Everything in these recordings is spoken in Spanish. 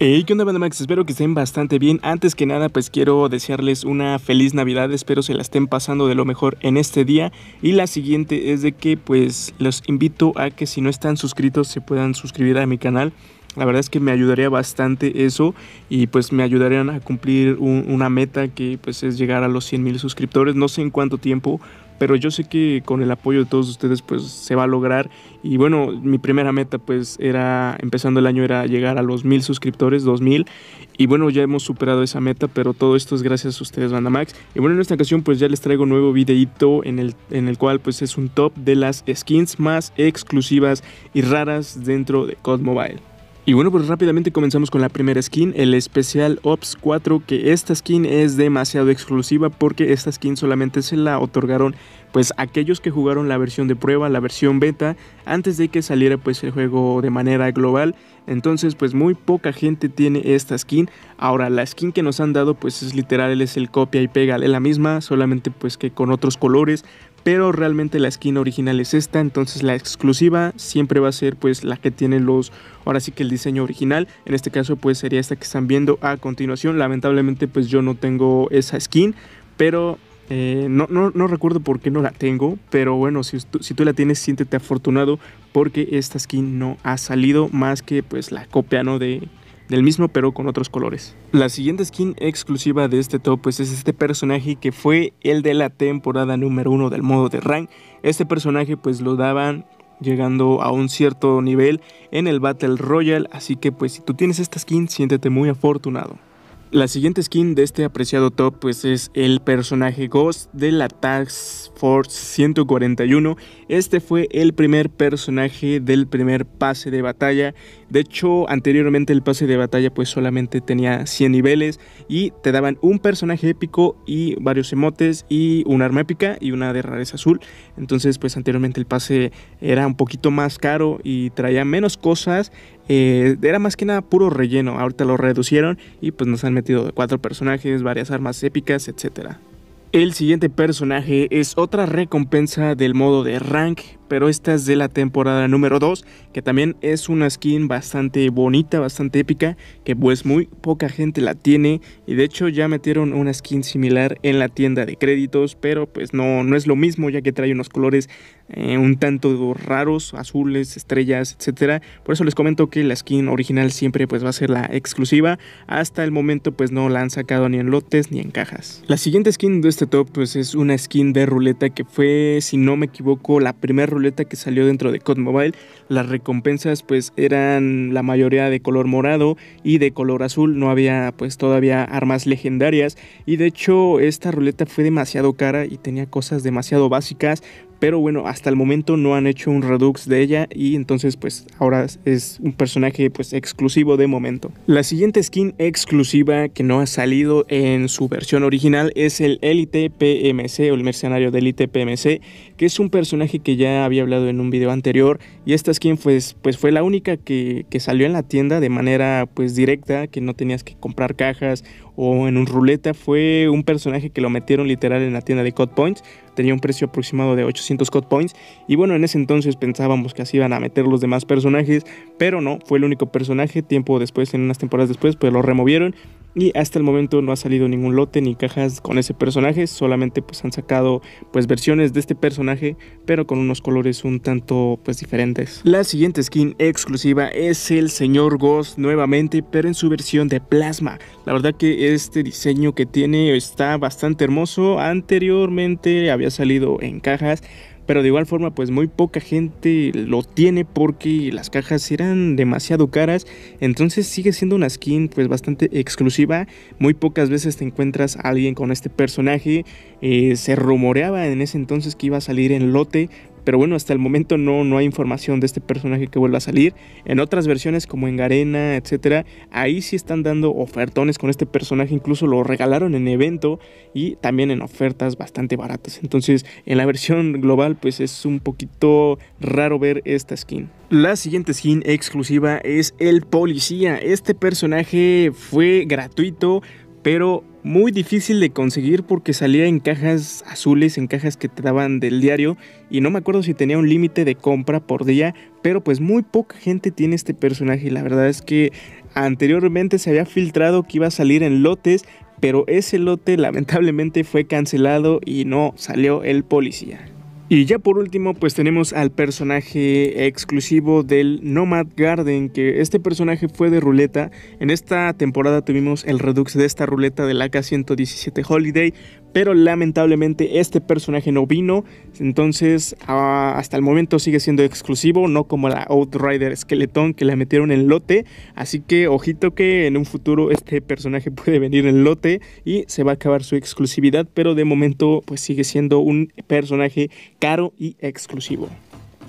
Hey, ¿qué onda, Espero que estén bastante bien. Antes que nada, pues quiero desearles una feliz Navidad. Espero se la estén pasando de lo mejor en este día. Y la siguiente es de que, pues, los invito a que si no están suscritos, se puedan suscribir a mi canal. La verdad es que me ayudaría bastante eso y pues me ayudarían a cumplir una meta que pues es llegar a los 100 mil suscriptores. No sé en cuánto tiempo, pero yo sé que con el apoyo de todos ustedes pues se va a lograr y bueno, mi primera meta pues era, empezando el año era llegar a los mil suscriptores, dos mil y bueno, ya hemos superado esa meta, pero todo esto es gracias a ustedes, Banda Max. Y bueno, en esta ocasión pues ya les traigo un nuevo videito en el, en el cual pues es un top de las skins más exclusivas y raras dentro de COD y bueno, pues rápidamente comenzamos con la primera skin, el Special Ops 4, que esta skin es demasiado exclusiva porque esta skin solamente se la otorgaron pues aquellos que jugaron la versión de prueba, la versión beta, antes de que saliera pues el juego de manera global. Entonces pues muy poca gente tiene esta skin. Ahora la skin que nos han dado pues es literal, es el copia y pega, es la misma, solamente pues que con otros colores, pero realmente la skin original es esta, entonces la exclusiva siempre va a ser pues la que tiene los, ahora sí que el diseño original, en este caso pues sería esta que están viendo a continuación, lamentablemente pues yo no tengo esa skin, pero eh, no, no, no, recuerdo por qué no la tengo, pero bueno, si, si, tú la tienes, siéntete afortunado porque esta skin no ha salido más que pues la copia, ¿no? De, del mismo pero con otros colores. La siguiente skin exclusiva de este top pues, es este personaje que fue el de la temporada número 1 del modo de rank. Este personaje pues lo daban llegando a un cierto nivel en el Battle Royale, así que pues si tú tienes esta skin siéntete muy afortunado. La siguiente skin de este apreciado top pues es el personaje Ghost de la Task Force 141. Este fue el primer personaje del primer pase de batalla. De hecho, anteriormente el pase de batalla pues solamente tenía 100 niveles y te daban un personaje épico y varios emotes y un arma épica y una de rareza azul. Entonces pues anteriormente el pase era un poquito más caro y traía menos cosas eh, era más que nada puro relleno. Ahorita lo reducieron y pues nos han metido cuatro personajes, varias armas épicas, etc El siguiente personaje es otra recompensa del modo de rank, pero esta es de la temporada número 2, que también es una skin bastante bonita, bastante épica, que pues muy poca gente la tiene y de hecho ya metieron una skin similar en la tienda de créditos, pero pues no, no es lo mismo ya que trae unos colores eh, un tanto raros, azules, estrellas, etcétera. Por eso les comento que la skin original siempre pues va a ser la exclusiva, hasta el momento pues no la han sacado ni en lotes ni en cajas. La siguiente skin de este top pues es una skin de ruleta que fue, si no me equivoco, la primera ruleta que salió dentro de COD Mobile, las recompensas pues eran la mayoría de color morado y de color azul, no había pues todavía armas legendarias y de hecho esta ruleta fue demasiado cara y tenía cosas demasiado básicas, pero bueno, hasta el momento no han hecho un redux de ella y entonces pues ahora es un personaje pues exclusivo de momento. La siguiente skin exclusiva que no ha salido en su versión original es el Elite PMC o el mercenario de Elite PMC, que es un personaje que ya había hablado en un video anterior y esta skin pues, pues fue la única que, que, salió en la tienda de manera pues directa, que no tenías que comprar cajas o en un ruleta, fue un personaje que lo metieron literal en la tienda de Cod Points, tenía un precio aproximado de 800 Cod Points y bueno, en ese entonces pensábamos que así iban a meter los demás personajes, pero no, fue el único personaje, tiempo después, en unas temporadas después, pues lo removieron y hasta el momento no ha salido ningún lote ni cajas con ese personaje, solamente pues han sacado pues versiones de este personaje, pero con unos colores un tanto pues diferentes. La siguiente skin exclusiva es el señor Ghost nuevamente, pero en su versión de plasma. La verdad que este diseño que tiene está bastante hermoso. Anteriormente había salido en cajas, pero de igual forma, pues muy poca gente lo tiene porque las cajas eran demasiado caras. Entonces sigue siendo una skin pues bastante exclusiva. Muy pocas veces te encuentras a alguien con este personaje. Eh, se rumoreaba en ese entonces que iba a salir en lote. Pero bueno, hasta el momento no, no hay información de este personaje que vuelva a salir. En otras versiones como en Garena, etcétera, ahí sí están dando ofertones con este personaje. Incluso lo regalaron en evento y también en ofertas bastante baratas. Entonces, en la versión global, pues es un poquito raro ver esta skin. La siguiente skin exclusiva es el policía. Este personaje fue gratuito pero muy difícil de conseguir porque salía en cajas azules, en cajas que te daban del diario y no me acuerdo si tenía un límite de compra por día, pero pues muy poca gente tiene este personaje y la verdad es que anteriormente se había filtrado que iba a salir en lotes, pero ese lote lamentablemente fue cancelado y no salió el policía. Y ya por último, pues tenemos al personaje exclusivo del Nomad Garden, que este personaje fue de ruleta. En esta temporada tuvimos el redux de esta ruleta del AK-117 Holiday, pero lamentablemente este personaje no vino, entonces ah, hasta el momento sigue siendo exclusivo, no como la Outrider Skeleton que la metieron en lote, así que ojito que en un futuro este personaje puede venir en lote y se va a acabar su exclusividad, pero de momento pues sigue siendo un personaje caro y exclusivo.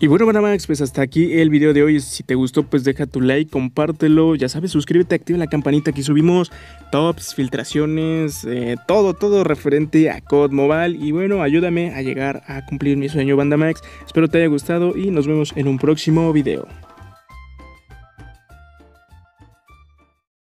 Y bueno, Bandamax, pues hasta aquí el video de hoy. Si te gustó, pues deja tu like, compártelo. Ya sabes, suscríbete, activa la campanita. Aquí subimos tops, filtraciones, eh, todo, todo referente a COD Mobile. Y bueno, ayúdame a llegar a cumplir mi sueño, Bandamax. Espero te haya gustado y nos vemos en un próximo video.